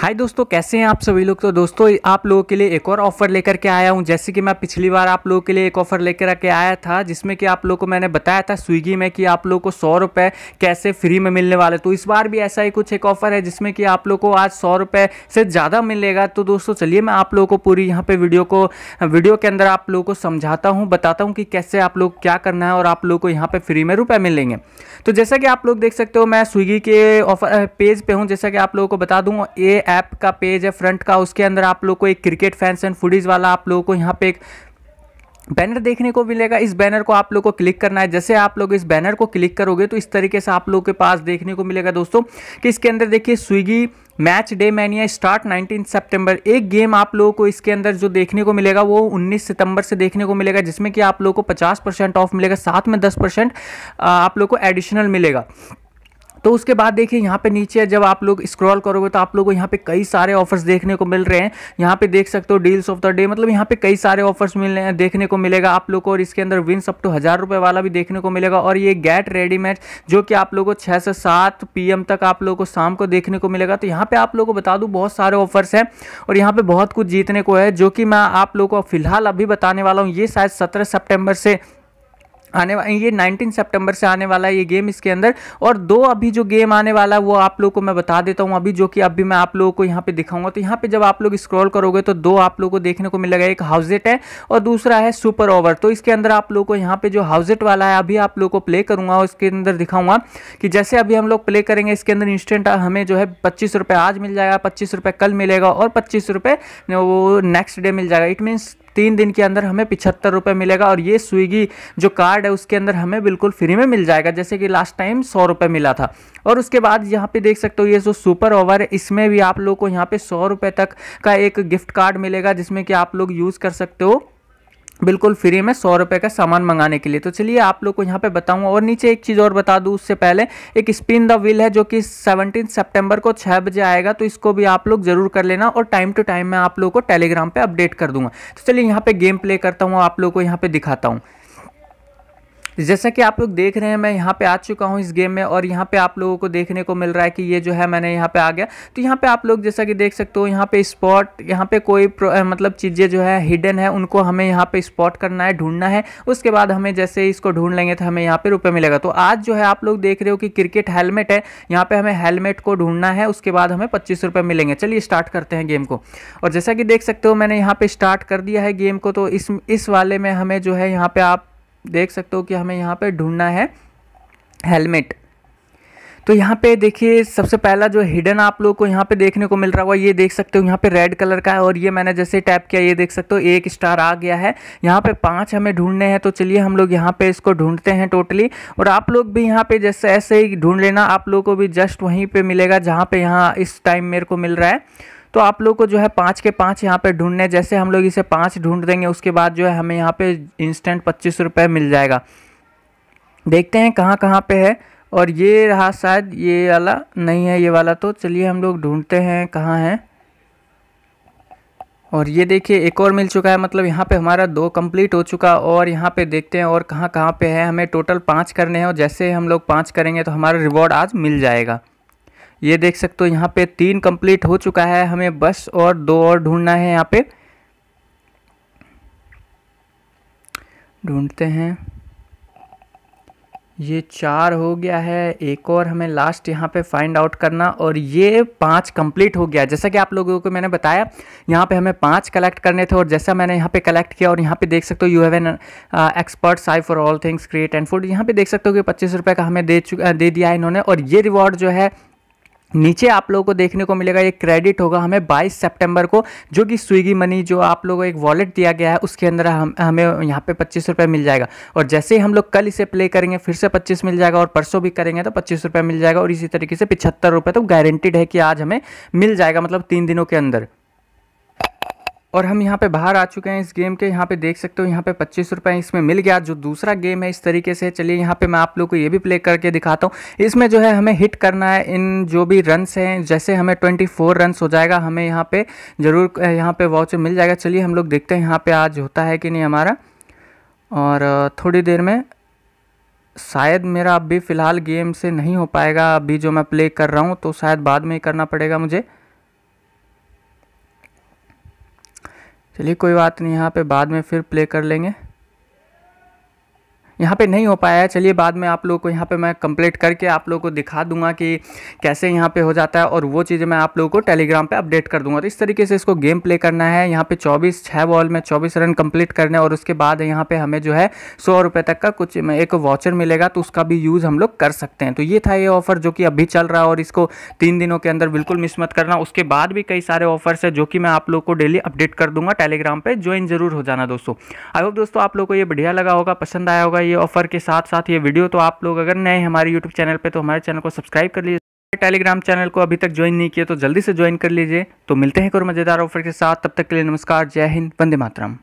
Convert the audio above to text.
हाय दोस्तों कैसे हैं आप सभी लोग तो दोस्तों आप लोगों के लिए एक और ऑफ़र लेकर के आया हूं जैसे कि मैं पिछली बार आप लोगों के लिए एक ऑफ़र लेकर के आया था जिसमें कि आप लोगों को मैंने बताया था स्विगी में कि आप लोगों को सौ रुपये कैसे फ्री में मिलने वाले तो इस बार भी ऐसा ही कुछ एक ऑफ़र है जिसमें कि आप लोग को आज सौ रुपये से ज़्यादा मिलेगा तो दोस्तों चलिए मैं आप लोगों को पूरी यहाँ पर वीडियो को वीडियो के अंदर आप लोगों को समझाता हूँ बताता हूँ कि कैसे आप लोग क्या करना है और आप लोग को यहाँ पर फ्री में रुपये मिलेंगे तो जैसा कि आप लोग देख सकते हो मैं स्विगी के ऑफर पेज पर हूँ जैसा कि आप लोगों को बता दूँ ए ऐप का पेज है फ्रंट का उसके अंदर आप लोग को एक क्रिकेट फैंस एंड फूडीज़ वाला आप लोगों को यहाँ पे एक बैनर देखने को मिलेगा इस बैनर को आप लोग को क्लिक करना है जैसे आप लोग इस बैनर को क्लिक करोगे तो इस तरीके से आप लोग के पास देखने को मिलेगा दोस्तों कि इसके अंदर देखिए Swiggy match day mania start 19 सितंबर एक गेम आप लोगों को इसके अंदर जो देखने को मिलेगा वो 19 सितंबर से देखने को मिलेगा जिसमें कि आप लोगों को 50 परसेंट ऑफ मिलेगा साथ में 10 परसेंट आप लोग को एडिशनल मिलेगा तो उसके बाद देखिए यहाँ पे नीचे जब आप लोग स्क्रॉल करोगे तो आप लोगों को यहाँ पे कई सारे ऑफर्स देखने को मिल रहे हैं यहाँ पे देख सकते हो डील्स ऑफ द डे मतलब यहाँ पे कई सारे ऑफर्स मिल रहे हैं देखने को मिलेगा आप लोग को और इसके अंदर विन्स अप टू हज़ार रुपये वाला भी देखने को मिलेगा और ये गेट रेडी मैच जो कि आप लोग को छः से सात पी तक आप लोग को शाम को देखने को मिलेगा तो यहाँ पर आप लोग को बता दूँ बहुत सारे ऑफर्स हैं और यहाँ पर बहुत कुछ जीतने को है जो कि मैं आप लोग को फिलहाल अभी बताने वाला हूँ ये शायद सत्रह सेप्टेम्बर से आने वा ये 19 सितंबर से आने वाला है ये गेम इसके अंदर और दो अभी जो गेम आने वाला है वो आप लोगों को मैं बता देता हूँ अभी जो कि अभी मैं आप लोगों को यहाँ पे दिखाऊंगा तो यहाँ पे जब आप लोग स्क्रॉल करोगे तो दो आप लोगों को देखने को मिलेगा एक हाउजेट है और दूसरा है सुपर ओवर तो इसके अंदर आप लोग को यहाँ पे जो हाउजेट वाला है अभी आप लोग को प्ले करूँगा और इसके अंदर दिखाऊंगा कि जैसे अभी हम लोग प्ले करेंगे इसके अंदर इंस्टेंट हमें जो है पच्चीस आज मिल जाएगा पच्चीस कल मिलेगा और पच्चीस वो नेक्स्ट डे मिल जाएगा इट मीन्स तीन दिन के अंदर हमें पिछहत्तर रुपये मिलेगा और ये स्विगी जो कार्ड है उसके अंदर हमें बिल्कुल फ्री में मिल जाएगा जैसे कि लास्ट टाइम सौ रुपये मिला था और उसके बाद यहाँ पे देख सकते हो ये जो सुपर ओवर है इसमें भी आप लोग को यहाँ पे सौ रुपये तक का एक गिफ्ट कार्ड मिलेगा जिसमें कि आप लोग यूज़ कर सकते हो बिल्कुल फ्री में सौ रुपये का सामान मंगाने के लिए तो चलिए आप लोग को यहाँ पे बताऊंगा और नीचे एक चीज़ और बता दूँ उससे पहले एक स्पिन द व्हील है जो कि 17 सितंबर को छः बजे आएगा तो इसको भी आप लोग जरूर कर लेना और टाइम टू टाइम मैं आप लोग को टेलीग्राम पर अपडेट कर दूंगा तो चलिए यहाँ पर गेम प्ले करता हूँ आप लोग को यहाँ पर दिखाता हूँ जैसा कि आप लोग देख रहे हैं मैं यहाँ पे आ चुका हूँ इस गेम में और यहाँ पे आप लोगों को देखने को मिल रहा है कि ये जो है मैंने यहाँ पे आ गया तो यहाँ पे आप लोग जैसा कि देख सकते हो यहाँ पे स्पॉट यहाँ पे कोई मतलब चीज़ें जो है हिडन है उनको हमें यहाँ पे स्पॉट करना है ढूंढना है उसके बाद हमें जैसे इसको ढूंढ लेंगे तो हमें यहाँ पर रुपये मिलेगा तो आज जो है आप लोग देख रहे हो कि क्रिकेट हेलमेट है यहाँ पर हमें हेलमेट को ढूंढना है उसके बाद हमें पच्चीस रुपये मिलेंगे चलिए स्टार्ट करते हैं गेम को और जैसा कि देख सकते हो मैंने यहाँ पर स्टार्ट कर दिया है गेम को तो इस इस वाले में हमें जो है यहाँ पर आप देख सकते हो कि हमें यहाँ पे ढूंढना है हेलमेट तो यहाँ पे देखिए सबसे पहला जो हिडन आप लोग को यहाँ पे देखने को मिल रहा होगा ये देख सकते हो यहाँ पे रेड कलर का है और ये मैंने जैसे टैप किया ये देख सकते हो एक स्टार आ गया है यहाँ पे पांच हमें ढूंढने हैं तो चलिए हम लोग यहाँ पे इसको ढूंढते हैं टोटली और आप लोग भी यहाँ पे जैसे ऐसे ही ढूंढ लेना आप लोग को भी जस्ट वहीं पर मिलेगा जहाँ पे यहाँ इस टाइम मेरे को मिल रहा है तो आप लोग को जो है पाँच के पाँच यहाँ पे ढूंढने जैसे हम लोग इसे पाँच ढूंढ देंगे उसके बाद जो है हमें यहाँ पे इंस्टेंट पच्चीस रुपये मिल जाएगा देखते हैं कहाँ कहाँ पे है और ये रहा शायद ये वाला नहीं है ये वाला तो चलिए हम लोग ढूंढते हैं कहाँ है और ये देखिए एक और मिल चुका है मतलब यहाँ पे हमारा दो कंप्लीट हो चुका और यहाँ पे देखते हैं और कहाँ कहाँ पे है हमें टोटल पाँच करने हैं और जैसे हम लोग पाँच करेंगे तो हमारा रिवॉर्ड आज मिल जाएगा ये देख सकते हो यहाँ पे तीन कंप्लीट हो चुका है हमें बस और दो और ढूंढना है यहाँ पे ढूंढते हैं ये चार हो गया है एक और हमें लास्ट यहाँ पे फाइंड आउट करना और ये पांच कंप्लीट हो गया जैसा कि आप लोगों को मैंने बताया यहाँ पे हमें पांच कलेक्ट करने थे और जैसा मैंने यहाँ पे कलेक्ट किया और यहाँ पे देख सकते हो you have an expert sigh for all things create and food यहाँ पे देख सकते हो कि पच्चीस रुपये का हमें दे चुका दे दिया है इन्होंने और ये रिवॉर्ड जो है नीचे आप लोगों को देखने को मिलेगा ये क्रेडिट होगा हमें 22 सितंबर को जो कि स्विगी मनी जो आप लोगों को एक वॉलेट दिया गया है उसके अंदर हम हमें यहाँ पे पच्चीस रुपये मिल जाएगा और जैसे ही हम लोग कल इसे प्ले करेंगे फिर से पच्चीस मिल जाएगा और परसों भी करेंगे तो पच्चीस रुपये मिल जाएगा और इसी तरीके से पिछहत्तर रुपये तो गारंटेड है कि आज हमें मिल जाएगा मतलब तीन दिनों के अंदर और हम यहाँ पे बाहर आ चुके हैं इस गेम के यहाँ पे देख सकते हो यहाँ पे पच्चीस रुपये इसमें मिल गया जो दूसरा गेम है इस तरीके से चलिए यहाँ पे मैं आप लोग को ये भी प्ले करके दिखाता हूँ इसमें जो है हमें हिट करना है इन जो भी रन्स हैं जैसे हमें ट्वेंटी फोर रन्स हो जाएगा हमें यहाँ पे ज़रूर यहाँ पे वाउचर मिल जाएगा चलिए हम लोग देखते हैं यहाँ पर आज होता है कि नहीं हमारा और थोड़ी देर में शायद मेरा अभी फ़िलहाल गेम से नहीं हो पाएगा अभी जो मैं प्ले कर रहा हूँ तो शायद बाद में करना पड़ेगा मुझे चलिए कोई बात नहीं यहाँ पे बाद में फिर प्ले कर लेंगे यहाँ पे नहीं हो पाया है चलिए बाद में आप लोग को यहाँ पे मैं कंप्लीट करके आप लोग को दिखा दूंगा कि कैसे यहाँ पे हो जाता है और वो चीज़ें मैं आप लोग को टेलीग्राम पे अपडेट कर दूंगा तो इस तरीके से इसको गेम प्ले करना है यहाँ पे 24 छः बॉल में 24 रन कंप्लीट करने और उसके बाद यहाँ पे हमें जो है सौ रुपये तक का कुछ एक वॉचर मिलेगा तो उसका भी यूज़ हम लोग कर सकते हैं तो ये था ये ऑफ़र जो कि अभी चल रहा है और इसको तीन दिनों के अंदर बिल्कुल मिस मत करना उसके बाद भी कई सारे ऑफर्स है जो कि मैं आप लोग को डेली अपडेट कर दूंगा टेलीग्राम पर ज्वाइन जरूर हो जाना दोस्तों आई होप दोस्तों आप लोग को ये बढ़िया लगा होगा पसंद आया होगा ये ऑफर के साथ साथ ये वीडियो तो आप लोग अगर नए हमारे यूट्यूब चैनल पर तो हमारे चैनल को सब्सक्राइब कर लीजिए टेलीग्राम चैनल को अभी तक ज्वाइन नहीं किया तो जल्दी से ज्वाइन कर लीजिए तो मिलते हैं और मज़ेदार ऑफर के साथ तब तक के लिए नमस्कार जय हिंद वंदे मातरम